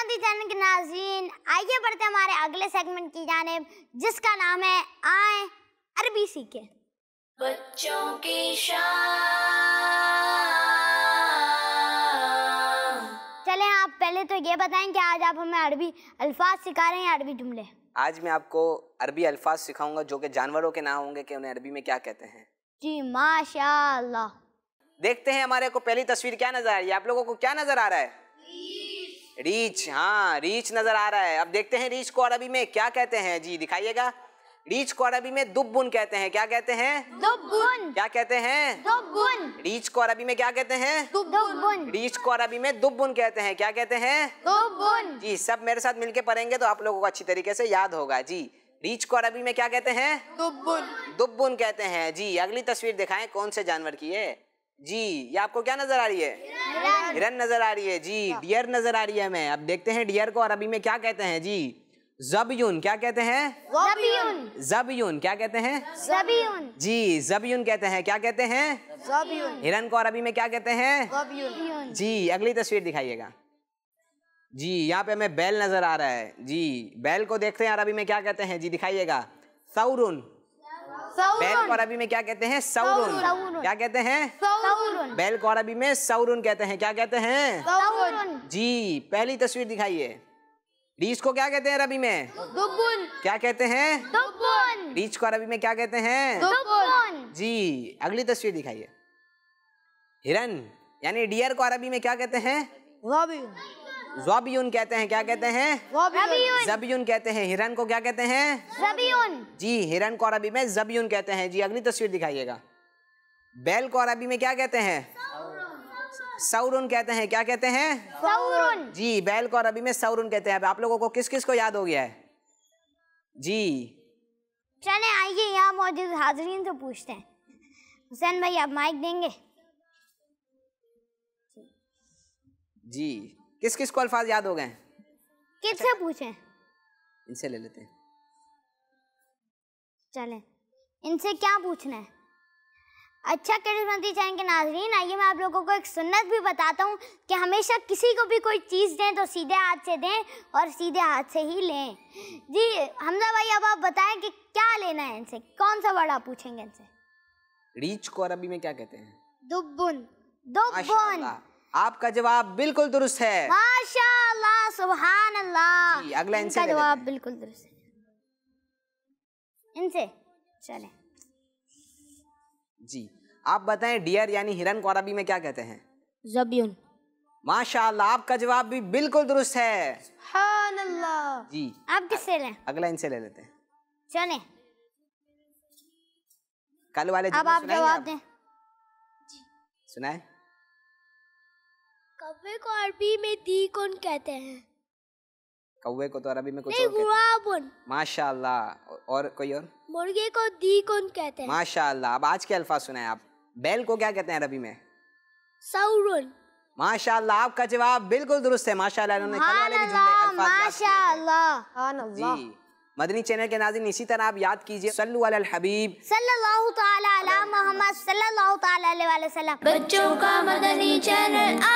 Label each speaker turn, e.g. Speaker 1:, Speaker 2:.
Speaker 1: Channel के नाजीन आइए बढ़ते हमारे अगले सेगमेंट की जानब जिसका नाम है आए अरबी सीखे बच्चों की चले आप पहले तो ये बताएं कि आज आप हमें अरबी अल्फाज सिखा रहे हैं अरबी जुमले
Speaker 2: आज मैं आपको अरबी अल्फाज सिखाऊंगा जो कि जानवरों के नाम होंगे कि उन्हें अरबी में क्या कहते हैं
Speaker 1: जी माशाल्लाह
Speaker 2: देखते हैं हमारे को पहली तस्वीर क्या नजर आ रही है आप लोगों को क्या नजर आ रहा है रीच हाँ रीच नजर आ रहा है अब देखते हैं रीच को अरबी में क्या कहते हैं जी दिखाइएगा रीच को अरबी में दुबुन कहते हैं क्या कहते हैं दुबुन क्या कहते हैं दुबुन रीच को अरबी में क्या कहते हैं दुबुन रीच को अरबी में दुबुन कहते हैं क्या कहते हैं
Speaker 1: दुबुन
Speaker 2: जी सब मेरे साथ मिलके पढ़ेंगे तो आप लोगों को अच्छी तरीके से याद होगा जी रीच को अरबी में क्या कहते हैं दुबुन दुबुन कहते हैं जी अगली तस्वीर दिखाएं कौन से जानवर की है जी ये आपको क्या नजर आ रही
Speaker 1: है हिरन
Speaker 2: नजर आ रही है जी हाँ। डियर नजर आ रही है हमें अब देखते हैं डियर को अरबी में क्या कहते हैं जी जबयून क्या कहते हैं
Speaker 1: जबयून
Speaker 2: जबयून क्या कहते हैं जबयून जी जबयून कहते हैं क्या कहते हैं जबयून हिरन को अरबी में क्या कहते
Speaker 1: हैं
Speaker 2: जी अगली तस्वीर दिखाइएगा जी यहाँ पे हमें बैल नजर आ रहा है जी बैल को देखते हैं अरबी में क्या कहते हैं जी दिखाइएगा सौरुन
Speaker 1: बैल को अरबी
Speaker 2: में क्या कहते हैं सौरुन क्या कहते
Speaker 1: हैं
Speaker 2: बैल को अरबी में सौरुन कहते हैं क्या कहते
Speaker 1: हैं
Speaker 2: जी पहली तस्वीर दिखाइए रीछ को क्या कहते हैं अरबी में
Speaker 1: दुबुन क्या कहते हैं दुबुन रीछ
Speaker 2: को अरबी में क्या कहते हैं दुबुन जी अगली तस्वीर दिखाइए हिरन यानी डियर को अरबी में क्या कहते हैं जबियन कहते हैं क्या कहते हैं जबियन कहते हैं हिरन को क्या कहते हैं जबियन जी हिरन को अरबी में जबियन कहते हैं जी अगली तस्वीर दिखाइएगा बैल को अरबी में क्या कहते हैं सौरुन कहते हैं क्या कहते हैं सौरुन जी बैल को अरबी में सौरुन कहते हैं आप लोगों को किस किस को याद हो गया है जी
Speaker 1: चले आइए यहाँ मौजूद हाजरीन से पूछते हैं हुसैन भाई आप माइक देंगे जी किस किस को अल्फाज याद हो गए किससे अच्छा। पूछें
Speaker 2: इनसे ले लेते हैं
Speaker 1: चलें इनसे क्या पूछना है अच्छा करिश्मती चैन के नाजरीन आइए मैं आप लोगों को एक सुन्नत भी बताता हूँ कि हमेशा किसी को भी कोई चीज़ दें तो सीधे हाथ से दें और सीधे हाथ से ही लें जी हमजा भाई अब आप बताएं कि क्या लेना है इनसे कौन सा वर्ड आप पूछेंगे इनसे
Speaker 2: रीच को अरबी में क्या कहते हैं
Speaker 1: दुबुन दुबुन
Speaker 2: आपका जवाब बिल्कुल दुरुस्त है
Speaker 1: माशाल्लाह सुभान अल्लाह अगला इनसे जवाब
Speaker 2: बिल्कुल दुरुस्त है इनसे चले जी आप बताएं डियर यानी हिरन को अरबी में क्या कहते हैं जबियन माशाल्लाह आपका जवाब भी बिल्कुल दुरुस्त है
Speaker 1: सुभान अल्लाह जी आप किससे लें
Speaker 2: अगला इनसे ले लेते हैं चले कल वाले अब आप जवाब दें सुनाए
Speaker 1: कौवे को अरबी में दी कौन कहते हैं
Speaker 2: कौवे को तो अरबी में कुछ नहीं
Speaker 1: गुआबुन
Speaker 2: माशाल्लाह और कोई और
Speaker 1: मुर्गे को दी कौन कहते हैं
Speaker 2: माशाल्लाह अब आज के अल्फाज सुनाए आप बैल को क्या कहते हैं अरबी में सौरुन माशाल्लाह आपका जवाब बिल्कुल दुरुस्त है माशाल्लाह इन्होंने कल वाले भी जुमले अल्फाज
Speaker 1: माशाल्लाह जी
Speaker 2: मदनी चैनल के नाजिन इसी तरह आप याद कीजिए सल्लु अलल हबीब
Speaker 1: सल्लल्लाहु ताला अला मोहम्मद सल्लल्लाहु ताला अलैहि वसल्लम बच्चों का मदनी चैनल